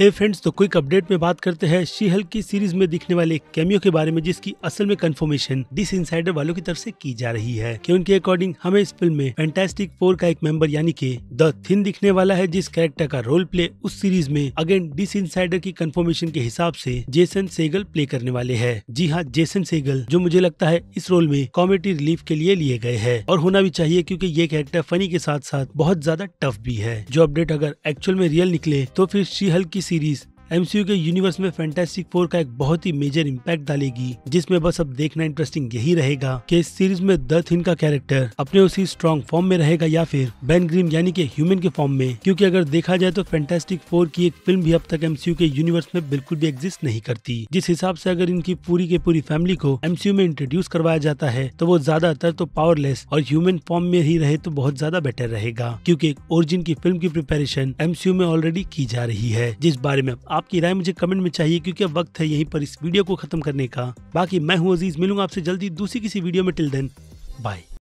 हे friends तो quick update में बात करते हैं शीहल की सीरीज में दिखने वाले कैमियो के बारे में जिसकी असल में कंफर्मेशन डिस इंसाइडर वालों की तरफ से की जा रही है कि उनके अकॉर्डिंग हमें इस फिल्म में फैंटास्टिक फोर का एक मेंबर यानी कि द थिन दिखने वाला है जिस कैरेक्टर का रोल प्ले उस सीरीज में अगेन डिस इंसाइडर की कन्फर्मेशन के हिसाब ऐसी जेसन सेगल प्ले करने वाले है जी हाँ जेसन सेगल जो मुझे लगता है इस रोल में कॉमेडी रिलीफ के लिए लिए गए है और होना भी चाहिए क्यूँकी ये कैरेक्टर फनी के साथ साथ बहुत ज्यादा टफ भी है जो अपडेट अगर एक्चुअल में रियल निकले तो फिर शीहल की series एमसीयू के यूनिवर्स में फैंटेस्टिक फोर का एक बहुत ही मेजर इम्पैक्ट डालेगी जिसमें बस अब देखना इंटरेस्टिंग यही रहेगा कि इस सीरीज में द का कैरेक्टर अपने उसी स्ट्रॉन्ग फॉर्म में रहेगा या फिर बैन ग्रीम यानी कि ह्यूमन के फॉर्म में क्योंकि अगर देखा जाए तो फैंटेस्टिक फोर की एक फिल्म भी अब तक एमसीयू के यूनिवर्स में बिल्कुल भी एग्जिस्ट नहीं करती जिस हिसाब से अगर इनकी पूरी के पूरी फैमिली को एमसीयू में इंट्रोड्यूस करवाया जाता है तो वो ज्यादातर तो पावरलेस और ह्यूमन फॉर्म में ही रहे तो बहुत ज्यादा बेटर रहेगा क्यूँकी ओरिजिन की फिल्म की प्रिपेरेशन एमसीयू में ऑलरेडी की जा रही है जिस बारे में आप आपकी राय मुझे कमेंट में चाहिए क्योंकि अब वक्त है यहीं पर इस वीडियो को खत्म करने का बाकी मैं हूँ अजीज मिलूंगा आपसे जल्दी दूसरी किसी वीडियो में टिल देन बाय